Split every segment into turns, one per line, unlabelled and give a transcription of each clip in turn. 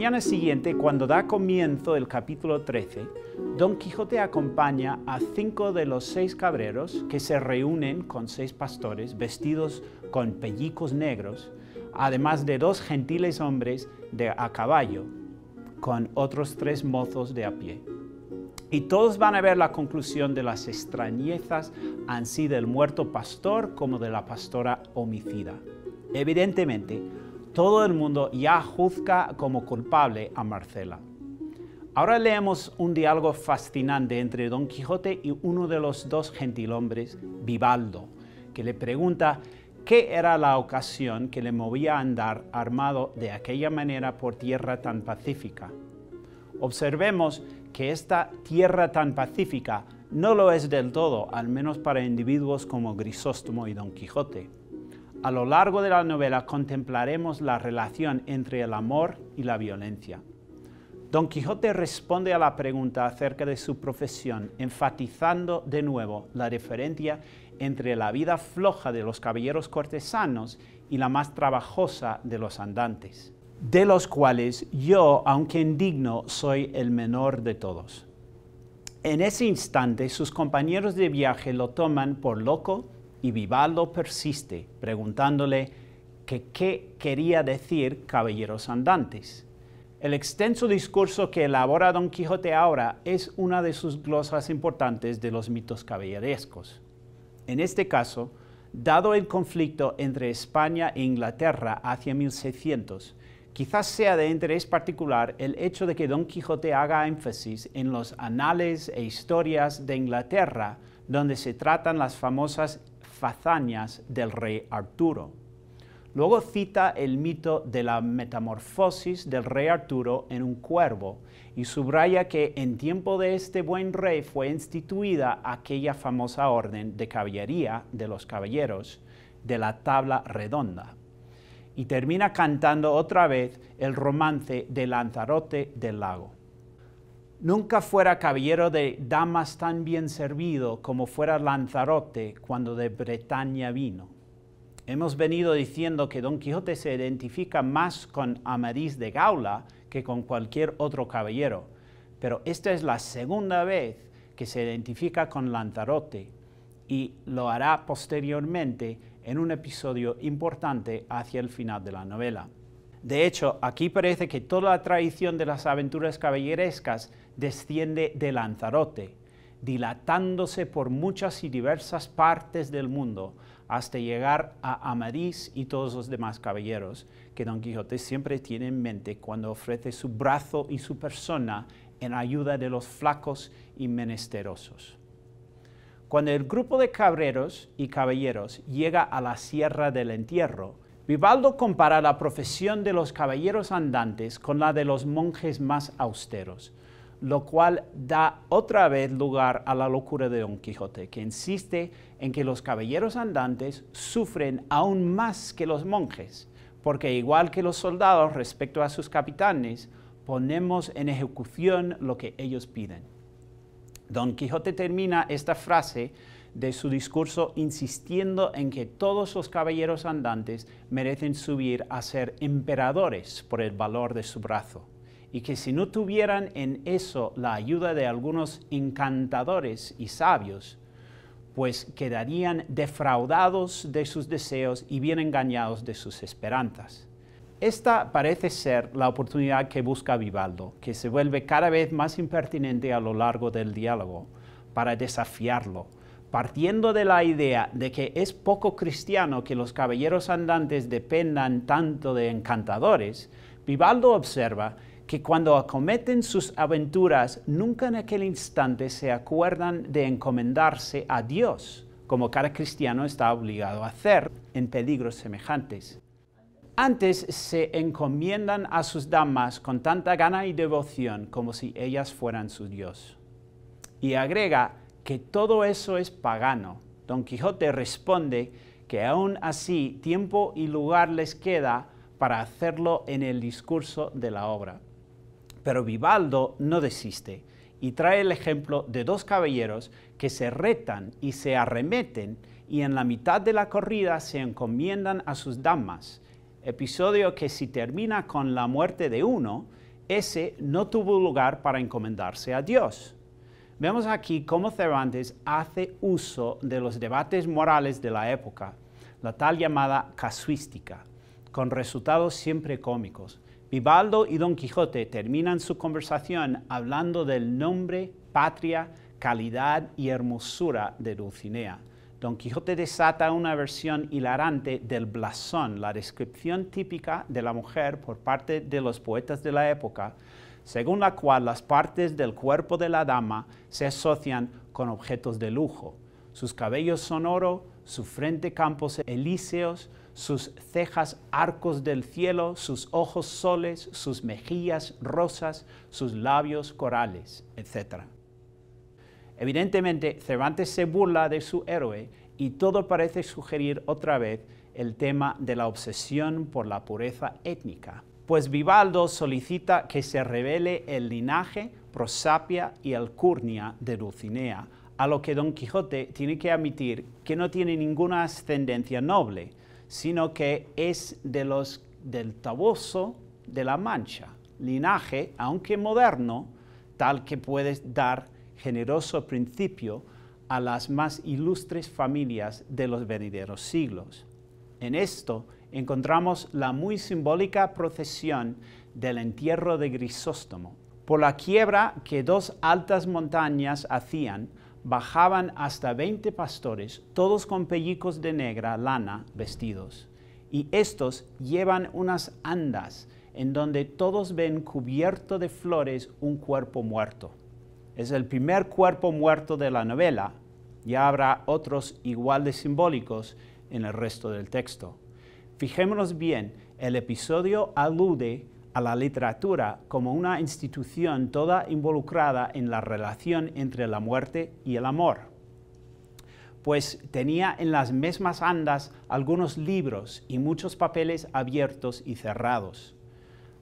mañana siguiente, cuando da comienzo el capítulo 13, Don Quijote acompaña a cinco de los seis cabreros que se reúnen con seis pastores vestidos con pellicos negros, además de dos gentiles hombres de a caballo con otros tres mozos de a pie. Y todos van a ver la conclusión de las extrañezas así del muerto pastor como de la pastora homicida. Evidentemente, todo el mundo ya juzga como culpable a Marcela. Ahora leemos un diálogo fascinante entre Don Quijote y uno de los dos gentilhombres, Vivaldo, que le pregunta qué era la ocasión que le movía a andar armado de aquella manera por tierra tan pacífica. Observemos que esta tierra tan pacífica no lo es del todo, al menos para individuos como Grisóstomo y Don Quijote. A lo largo de la novela contemplaremos la relación entre el amor y la violencia. Don Quijote responde a la pregunta acerca de su profesión, enfatizando de nuevo la diferencia entre la vida floja de los caballeros cortesanos y la más trabajosa de los andantes, de los cuales yo, aunque indigno, soy el menor de todos. En ese instante sus compañeros de viaje lo toman por loco, y Vivaldo persiste preguntándole qué quería decir caballeros andantes. El extenso discurso que elabora Don Quijote ahora es una de sus glosas importantes de los mitos caballerescos. En este caso, dado el conflicto entre España e Inglaterra hacia 1600, quizás sea de interés particular el hecho de que Don Quijote haga énfasis en los anales e historias de Inglaterra, donde se tratan las famosas fazañas del rey Arturo. Luego cita el mito de la metamorfosis del rey Arturo en un cuervo y subraya que en tiempo de este buen rey fue instituida aquella famosa orden de caballería de los caballeros de la tabla redonda. Y termina cantando otra vez el romance de Lanzarote del lago. Nunca fuera caballero de damas tan bien servido como fuera Lanzarote cuando de Bretaña vino. Hemos venido diciendo que Don Quijote se identifica más con Amadís de Gaula que con cualquier otro caballero, pero esta es la segunda vez que se identifica con Lanzarote y lo hará posteriormente en un episodio importante hacia el final de la novela. De hecho, aquí parece que toda la tradición de las aventuras caballerescas desciende de Lanzarote, dilatándose por muchas y diversas partes del mundo hasta llegar a Amadís y todos los demás caballeros que Don Quijote siempre tiene en mente cuando ofrece su brazo y su persona en ayuda de los flacos y menesterosos. Cuando el grupo de cabreros y caballeros llega a la Sierra del Entierro, Vivaldo compara la profesión de los caballeros andantes con la de los monjes más austeros, lo cual da otra vez lugar a la locura de Don Quijote, que insiste en que los caballeros andantes sufren aún más que los monjes, porque igual que los soldados respecto a sus capitanes, ponemos en ejecución lo que ellos piden. Don Quijote termina esta frase de su discurso insistiendo en que todos los caballeros andantes merecen subir a ser emperadores por el valor de su brazo, y que si no tuvieran en eso la ayuda de algunos encantadores y sabios, pues quedarían defraudados de sus deseos y bien engañados de sus esperanzas. Esta parece ser la oportunidad que busca Vivaldo, que se vuelve cada vez más impertinente a lo largo del diálogo, para desafiarlo, partiendo de la idea de que es poco cristiano que los caballeros andantes dependan tanto de encantadores, Vivaldo observa que cuando acometen sus aventuras nunca en aquel instante se acuerdan de encomendarse a Dios, como cada cristiano está obligado a hacer en peligros semejantes. Antes se encomiendan a sus damas con tanta gana y devoción como si ellas fueran su Dios. Y agrega que todo eso es pagano. Don Quijote responde que aún así tiempo y lugar les queda para hacerlo en el discurso de la obra. Pero Vivaldo no desiste y trae el ejemplo de dos caballeros que se retan y se arremeten y en la mitad de la corrida se encomiendan a sus damas, episodio que si termina con la muerte de uno, ese no tuvo lugar para encomendarse a Dios. Vemos aquí cómo Cervantes hace uso de los debates morales de la época, la tal llamada casuística, con resultados siempre cómicos. Vivaldo y Don Quijote terminan su conversación hablando del nombre, patria, calidad y hermosura de Dulcinea. Don Quijote desata una versión hilarante del blasón, la descripción típica de la mujer por parte de los poetas de la época, según la cual las partes del cuerpo de la dama se asocian con objetos de lujo. Sus cabellos son oro, su frente campos elíseos, sus cejas arcos del cielo, sus ojos soles, sus mejillas rosas, sus labios corales, etc. Evidentemente, Cervantes se burla de su héroe y todo parece sugerir otra vez el tema de la obsesión por la pureza étnica pues Vivaldo solicita que se revele el linaje, prosapia y alcurnia de Dulcinea, a lo que Don Quijote tiene que admitir que no tiene ninguna ascendencia noble, sino que es de los del Taboso de la Mancha, linaje, aunque moderno, tal que puede dar generoso principio a las más ilustres familias de los venideros siglos. En esto, encontramos la muy simbólica procesión del entierro de Grisóstomo. Por la quiebra que dos altas montañas hacían, bajaban hasta 20 pastores, todos con pellicos de negra lana vestidos. Y estos llevan unas andas en donde todos ven cubierto de flores un cuerpo muerto. Es el primer cuerpo muerto de la novela. Ya habrá otros igual de simbólicos en el resto del texto. Fijémonos bien, el episodio alude a la literatura como una institución toda involucrada en la relación entre la muerte y el amor, pues tenía en las mismas andas algunos libros y muchos papeles abiertos y cerrados.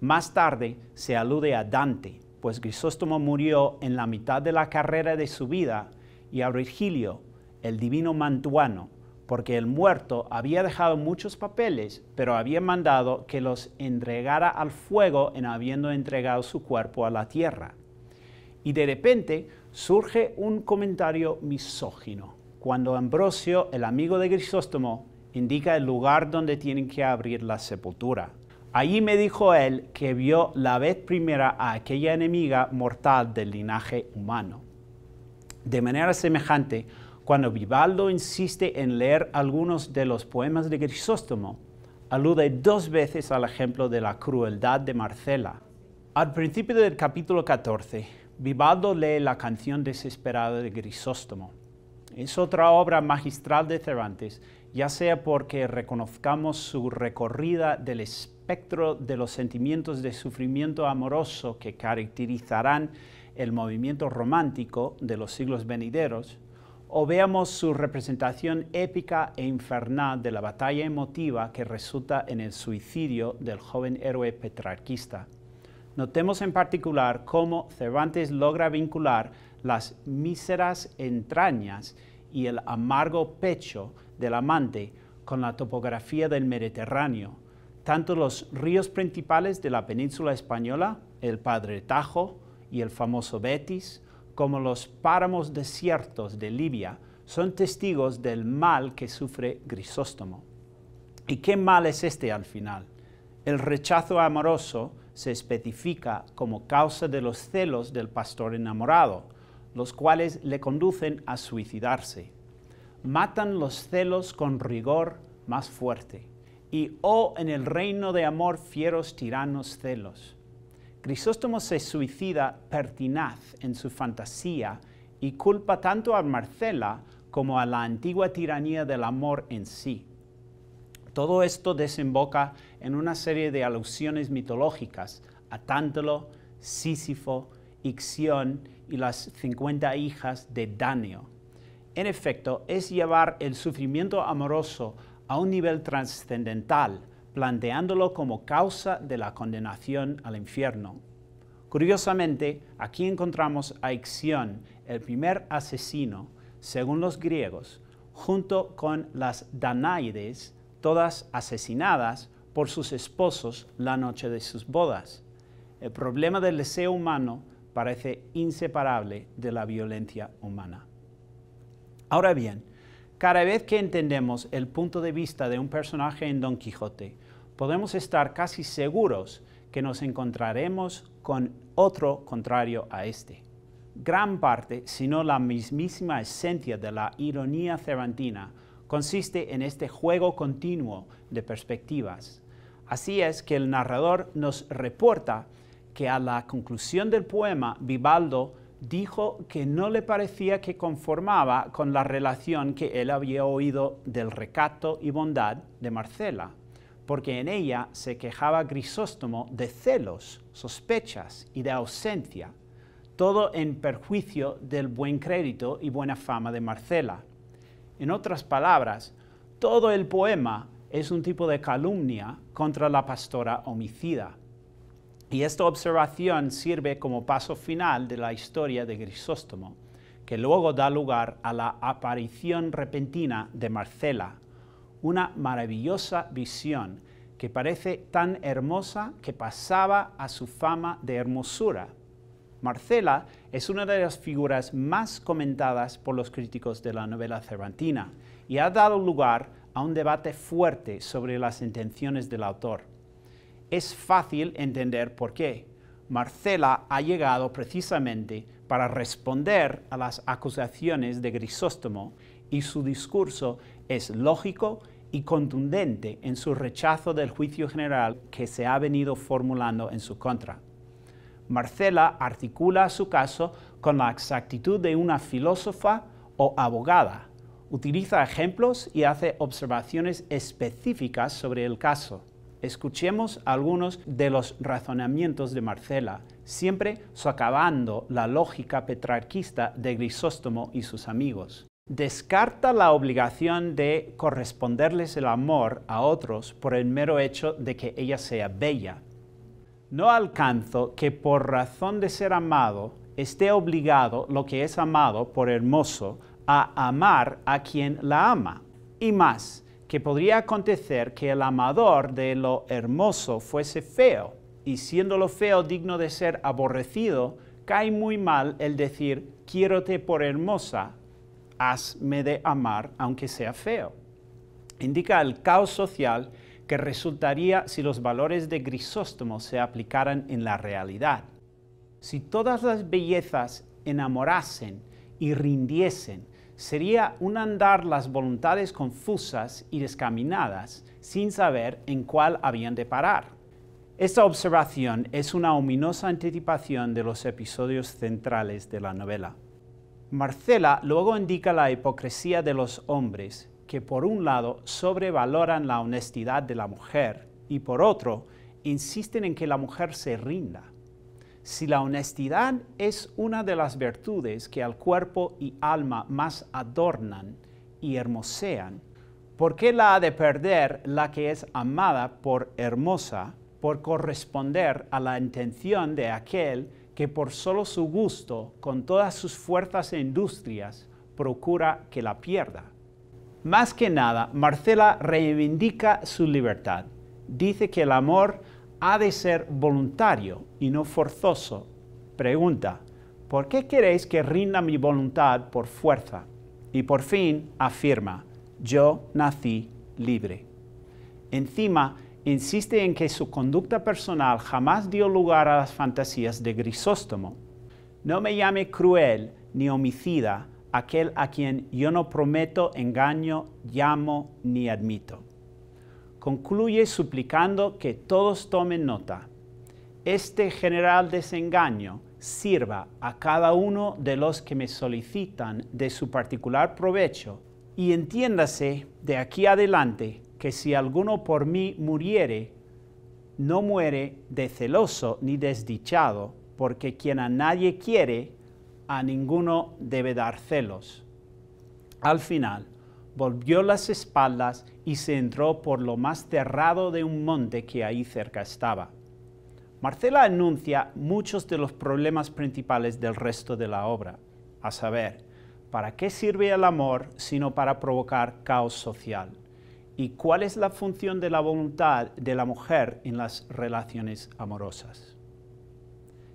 Más tarde se alude a Dante, pues Grisóstomo murió en la mitad de la carrera de su vida, y a Virgilio, el divino mantuano, porque el muerto había dejado muchos papeles, pero había mandado que los entregara al fuego en habiendo entregado su cuerpo a la tierra. Y de repente surge un comentario misógino, cuando Ambrosio, el amigo de Grisóstomo, indica el lugar donde tienen que abrir la sepultura. Allí me dijo él que vio la vez primera a aquella enemiga mortal del linaje humano. De manera semejante, cuando Vivaldo insiste en leer algunos de los poemas de Grisóstomo, alude dos veces al ejemplo de la crueldad de Marcela. Al principio del capítulo 14, Vivaldo lee la canción desesperada de Grisóstomo. Es otra obra magistral de Cervantes, ya sea porque reconozcamos su recorrida del espectro de los sentimientos de sufrimiento amoroso que caracterizarán el movimiento romántico de los siglos venideros, o veamos su representación épica e infernal de la batalla emotiva que resulta en el suicidio del joven héroe petrarquista. Notemos en particular cómo Cervantes logra vincular las míseras entrañas y el amargo pecho del amante con la topografía del Mediterráneo. Tanto los ríos principales de la península española, el Padre Tajo y el famoso Betis, como los páramos desiertos de Libia, son testigos del mal que sufre Grisóstomo. ¿Y qué mal es este al final? El rechazo amoroso se especifica como causa de los celos del pastor enamorado, los cuales le conducen a suicidarse. Matan los celos con rigor más fuerte, y oh en el reino de amor fieros tiranos celos Crisóstomo se suicida pertinaz en su fantasía y culpa tanto a Marcela como a la antigua tiranía del amor en sí. Todo esto desemboca en una serie de alusiones mitológicas a Tántalo, Sísifo, Ixión y las 50 hijas de Dáneo. En efecto, es llevar el sufrimiento amoroso a un nivel trascendental, planteándolo como causa de la condenación al infierno. Curiosamente, aquí encontramos a Ixión, el primer asesino, según los griegos, junto con las Danaides, todas asesinadas por sus esposos la noche de sus bodas. El problema del deseo humano parece inseparable de la violencia humana. Ahora bien, cada vez que entendemos el punto de vista de un personaje en Don Quijote, podemos estar casi seguros que nos encontraremos con otro contrario a este. Gran parte, si no la mismísima esencia de la ironía cervantina, consiste en este juego continuo de perspectivas. Así es que el narrador nos reporta que a la conclusión del poema Vivaldo dijo que no le parecía que conformaba con la relación que él había oído del recato y bondad de Marcela porque en ella se quejaba Grisóstomo de celos, sospechas y de ausencia, todo en perjuicio del buen crédito y buena fama de Marcela. En otras palabras, todo el poema es un tipo de calumnia contra la pastora homicida. Y esta observación sirve como paso final de la historia de Grisóstomo, que luego da lugar a la aparición repentina de Marcela, una maravillosa visión que parece tan hermosa que pasaba a su fama de hermosura. Marcela es una de las figuras más comentadas por los críticos de la novela cervantina y ha dado lugar a un debate fuerte sobre las intenciones del autor. Es fácil entender por qué. Marcela ha llegado precisamente para responder a las acusaciones de Grisóstomo y su discurso es lógico y contundente en su rechazo del juicio general que se ha venido formulando en su contra. Marcela articula su caso con la exactitud de una filósofa o abogada, utiliza ejemplos y hace observaciones específicas sobre el caso. Escuchemos algunos de los razonamientos de Marcela, siempre socavando la lógica petrarquista de Grisóstomo y sus amigos descarta la obligación de corresponderles el amor a otros por el mero hecho de que ella sea bella. No alcanzo que por razón de ser amado esté obligado lo que es amado por hermoso a amar a quien la ama. Y más, que podría acontecer que el amador de lo hermoso fuese feo, y siendo lo feo digno de ser aborrecido, cae muy mal el decir quiérote por hermosa hazme de amar aunque sea feo. Indica el caos social que resultaría si los valores de Grisóstomo se aplicaran en la realidad. Si todas las bellezas enamorasen y rindiesen, sería un andar las voluntades confusas y descaminadas sin saber en cuál habían de parar. Esta observación es una ominosa anticipación de los episodios centrales de la novela. Marcela luego indica la hipocresía de los hombres, que por un lado sobrevaloran la honestidad de la mujer y por otro insisten en que la mujer se rinda. Si la honestidad es una de las virtudes que al cuerpo y alma más adornan y hermosean, ¿por qué la ha de perder la que es amada por hermosa por corresponder a la intención de aquel que por solo su gusto, con todas sus fuerzas e industrias, procura que la pierda. Más que nada, Marcela reivindica su libertad. Dice que el amor ha de ser voluntario y no forzoso. Pregunta, ¿por qué queréis que rinda mi voluntad por fuerza? Y por fin afirma, yo nací libre. Encima, insiste en que su conducta personal jamás dio lugar a las fantasías de Grisóstomo. No me llame cruel ni homicida aquel a quien yo no prometo engaño, llamo ni admito. Concluye suplicando que todos tomen nota. Este general desengaño sirva a cada uno de los que me solicitan de su particular provecho y entiéndase de aquí adelante que si alguno por mí muriere, no muere de celoso ni desdichado, porque quien a nadie quiere, a ninguno debe dar celos. Al final, volvió las espaldas y se entró por lo más cerrado de un monte que ahí cerca estaba. Marcela anuncia muchos de los problemas principales del resto de la obra, a saber, ¿para qué sirve el amor sino para provocar caos social? ¿Y cuál es la función de la voluntad de la mujer en las relaciones amorosas?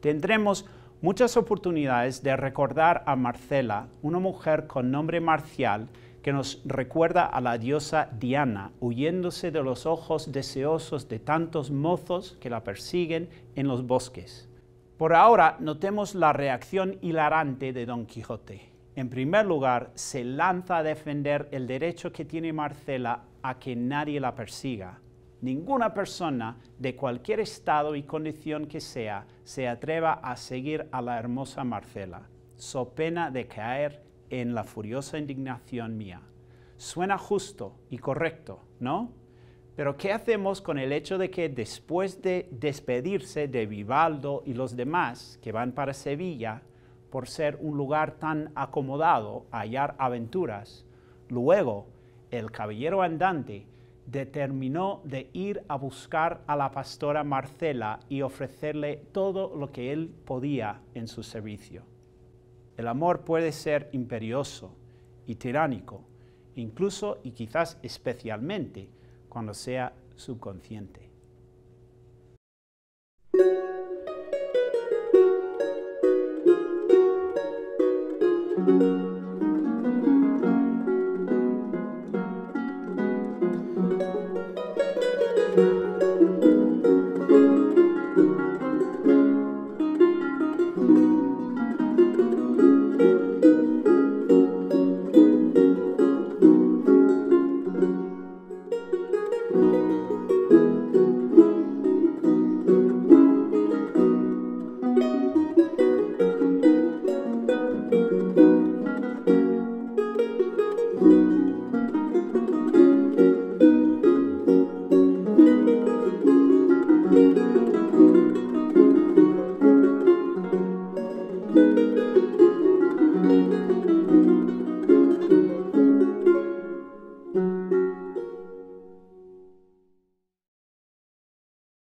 Tendremos muchas oportunidades de recordar a Marcela, una mujer con nombre marcial que nos recuerda a la diosa Diana, huyéndose de los ojos deseosos de tantos mozos que la persiguen en los bosques. Por ahora, notemos la reacción hilarante de Don Quijote. En primer lugar, se lanza a defender el derecho que tiene Marcela a que nadie la persiga. Ninguna persona de cualquier estado y condición que sea se atreva a seguir a la hermosa Marcela, so pena de caer en la furiosa indignación mía. Suena justo y correcto, ¿no? Pero ¿qué hacemos con el hecho de que después de despedirse de Vivaldo y los demás que van para Sevilla, por ser un lugar tan acomodado, a hallar aventuras, luego el caballero andante, determinó de ir a buscar a la pastora Marcela y ofrecerle todo lo que él podía en su servicio. El amor puede ser imperioso y tiránico, incluso y quizás especialmente cuando sea subconsciente.